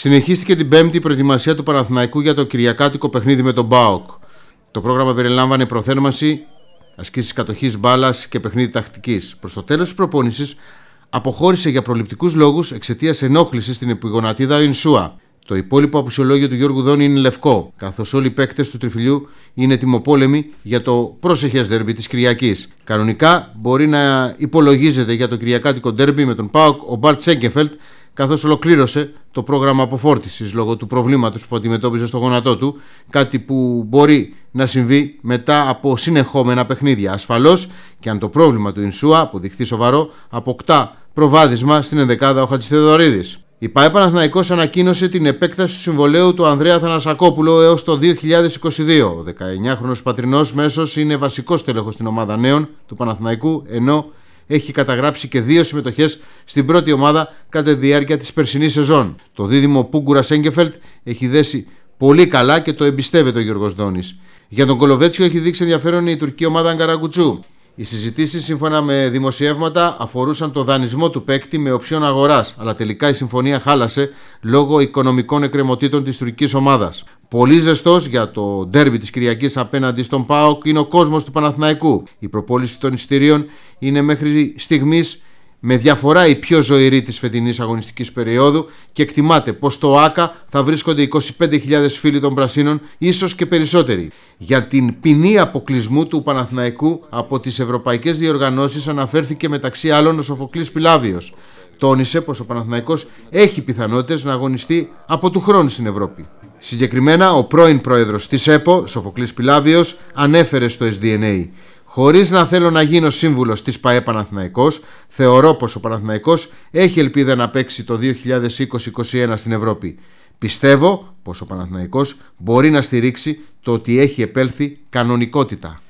Συνεχίστηκε την Πέμπτη η προετοιμασία του Παναθηναϊκού για το Κυριακάτικο παιχνίδι με τον ΠΑΟΚ. Το πρόγραμμα περιλάμβανε προθέρμανση, ασκήσεις κατοχής μπάλας και παιχνίδι τακτικής. Προς το τέλος της προπόνησης, αποχώρησε για προληπτικούς λόγους εξαιτίας ενόχλησης στην επιγονατίδα Ινσούα. Το υπόλοιπο αποσιολόγιο του Γιώργου Δόνη είναι λευκό, καθώς όλοι οι παίκτες του τριφυλιού είναι τιμοπόλεμοι για το πρόσεχες δέρμπι της Κυριακής. Κανονικά μπορεί να υπολογίζεται για το Κυριακάτικο δέρμπι με τον Πάοκ ο Μπαρτ Σέγκεφελτ καθώς ολοκλήρωσε το πρόγραμμα αποφόρτησης λόγω του προβλήματος που αντιμετώπιζε στο γόνατό του, κάτι που μπορεί να συμβεί μετά από συνεχόμενα παιχνίδια. Ασφαλώς και αν το πρόβλημα του Ινσούα αποδειχθεί σοβαρό, αποκτά προβάδισμα στην ενδεκάδα ο Χατζηθεδωρίδης. Η ΠαΕ Παναθηναϊκός ανακοίνωσε την επέκταση του συμβολέου του Ανδρέα Θανασακόπουλου έως το 2022. Ο 19χρονο πατρινός μέσος είναι βασικός τέλεχο στην ομάδα νέων του Παναθηναϊκού, ενώ έχει καταγράψει και δύο συμμετοχές στην πρώτη ομάδα κατά τη διάρκεια της περσινής σεζόν. Το δίδυμο Πούγκουρα Σέγκεφελτ έχει δέσει πολύ καλά και το εμπιστεύεται ο Γιώργος Δόνης. Για τον Κολοβέτσιο έχει δείξει ενδιαφέρον η τουρκική ομάδα Αγκαραγκουτσού. Οι συζητήσεις, σύμφωνα με δημοσιεύματα, αφορούσαν το δανεισμό του παίκτη με οψιόν αγοράς, αλλά τελικά η συμφωνία χάλασε λόγω οικονομικών εκκρεμωτήτων της τουρκικής ομάδας. Πολύ ζεστός για το ντέρβι της Κυριακής απέναντι στον Πάοκ είναι ο κόσμος του Παναθηναϊκού. Η προπόληση των εισιτηρίων είναι μέχρι στιγμής με διαφορά η πιο ζωηρή της φετινής αγωνιστικής περίοδου και εκτιμάται πως στο ΆΚΑ θα βρίσκονται 25.000 φίλοι των Πρασίνων, ίσως και περισσότεροι. Για την ποινή αποκλεισμού του Παναθηναϊκού από τις ευρωπαϊκές διοργανώσεις αναφέρθηκε μεταξύ άλλων ο Σοφοκλής Πιλάβιος. Τόνισε πως ο Παναθηναϊκός έχει πιθανότητες να αγωνιστεί από του χρόνου στην Ευρώπη. Συγκεκριμένα, ο πρώην πρόεδρος της ΕΠΟ, Σοφοκλής Πιλάβιος, ανέφερε στο SDNA Χωρίς να θέλω να γίνω σύμβουλος της ΠαΕ Παναθηναϊκός, θεωρώ πως ο Παναθηναϊκός έχει ελπίδα να παίξει το 2020-2021 στην Ευρώπη. Πιστεύω πως ο Παναθηναϊκός μπορεί να στηρίξει το ότι έχει επέλθει κανονικότητα.